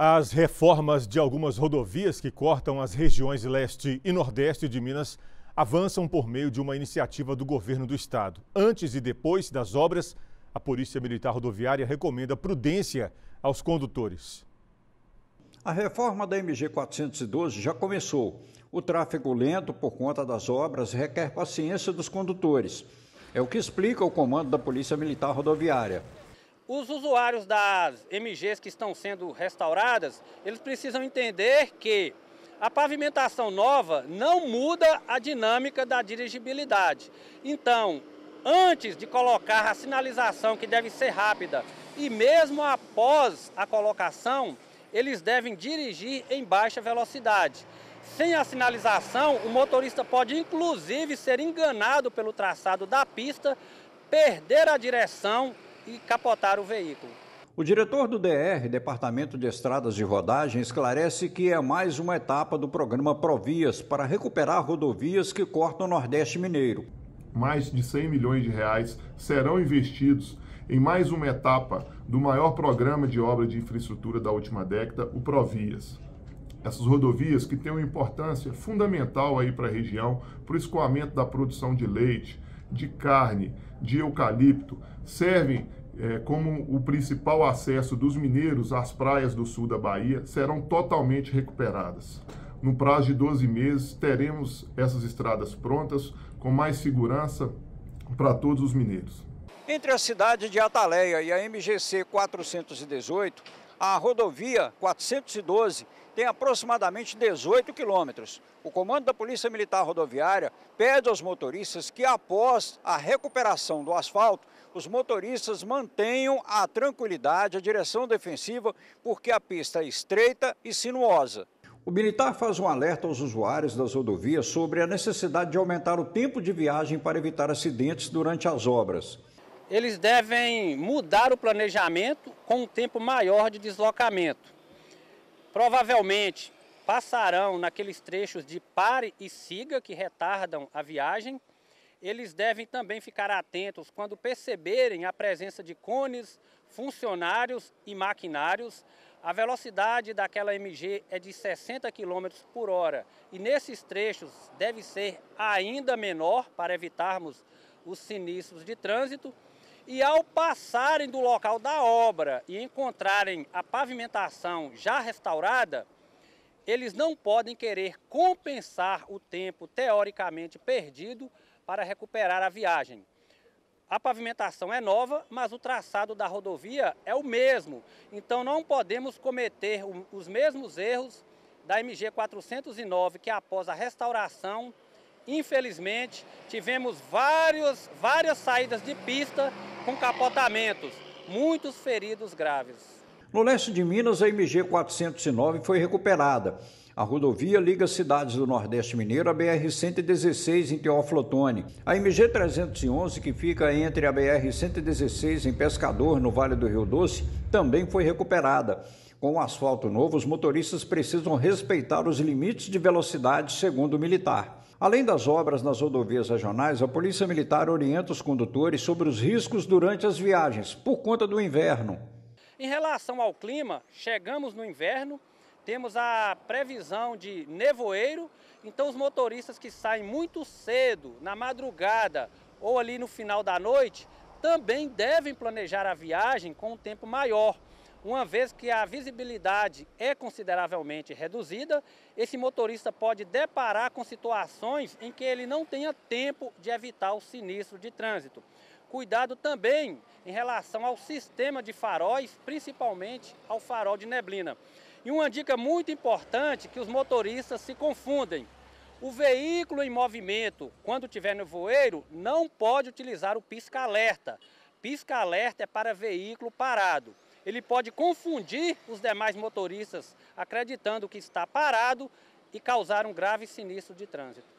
As reformas de algumas rodovias que cortam as regiões leste e nordeste de Minas avançam por meio de uma iniciativa do governo do estado. Antes e depois das obras, a Polícia Militar Rodoviária recomenda prudência aos condutores. A reforma da MG 412 já começou. O tráfego lento por conta das obras requer paciência dos condutores. É o que explica o comando da Polícia Militar Rodoviária. Os usuários das MGs que estão sendo restauradas, eles precisam entender que a pavimentação nova não muda a dinâmica da dirigibilidade. Então, antes de colocar a sinalização, que deve ser rápida, e mesmo após a colocação, eles devem dirigir em baixa velocidade. Sem a sinalização, o motorista pode inclusive ser enganado pelo traçado da pista, perder a direção e capotaram o veículo. O diretor do DR, Departamento de Estradas e Rodagem, esclarece que é mais uma etapa do programa Provias para recuperar rodovias que cortam o Nordeste Mineiro. Mais de 100 milhões de reais serão investidos em mais uma etapa do maior programa de obra de infraestrutura da última década, o Provias. Essas rodovias que têm uma importância fundamental aí para a região, para o escoamento da produção de leite, de carne, de eucalipto, servem é, como o principal acesso dos mineiros às praias do sul da Bahia, serão totalmente recuperadas. No prazo de 12 meses, teremos essas estradas prontas com mais segurança para todos os mineiros. Entre a cidade de Ataleia e a MGC 418, a rodovia 412 tem aproximadamente 18 quilômetros. O comando da Polícia Militar Rodoviária pede aos motoristas que, após a recuperação do asfalto, os motoristas mantenham a tranquilidade, a direção defensiva, porque a pista é estreita e sinuosa. O militar faz um alerta aos usuários das rodovias sobre a necessidade de aumentar o tempo de viagem para evitar acidentes durante as obras eles devem mudar o planejamento com um tempo maior de deslocamento. Provavelmente passarão naqueles trechos de pare e siga que retardam a viagem. Eles devem também ficar atentos quando perceberem a presença de cones, funcionários e maquinários. A velocidade daquela MG é de 60 km por hora e nesses trechos deve ser ainda menor para evitarmos os sinistros de trânsito. E ao passarem do local da obra e encontrarem a pavimentação já restaurada, eles não podem querer compensar o tempo teoricamente perdido para recuperar a viagem. A pavimentação é nova, mas o traçado da rodovia é o mesmo. Então não podemos cometer os mesmos erros da MG 409, que após a restauração infelizmente, tivemos vários, várias saídas de pista com capotamentos, muitos feridos graves. No leste de Minas, a MG 409 foi recuperada. A rodovia liga cidades do Nordeste Mineiro à BR-116 em Teófilo Otoni. A MG-311, que fica entre a BR-116 em Pescador, no Vale do Rio Doce, também foi recuperada. Com o asfalto novo, os motoristas precisam respeitar os limites de velocidade, segundo o militar. Além das obras nas rodovias regionais, a Polícia Militar orienta os condutores sobre os riscos durante as viagens, por conta do inverno. Em relação ao clima, chegamos no inverno, temos a previsão de nevoeiro, então os motoristas que saem muito cedo, na madrugada ou ali no final da noite, também devem planejar a viagem com um tempo maior uma vez que a visibilidade é consideravelmente reduzida, esse motorista pode deparar com situações em que ele não tenha tempo de evitar o sinistro de trânsito. Cuidado também em relação ao sistema de faróis, principalmente ao farol de neblina. E uma dica muito importante que os motoristas se confundem. O veículo em movimento, quando tiver no voeiro, não pode utilizar o pisca-alerta. Pisca-alerta é para veículo parado ele pode confundir os demais motoristas, acreditando que está parado e causar um grave sinistro de trânsito.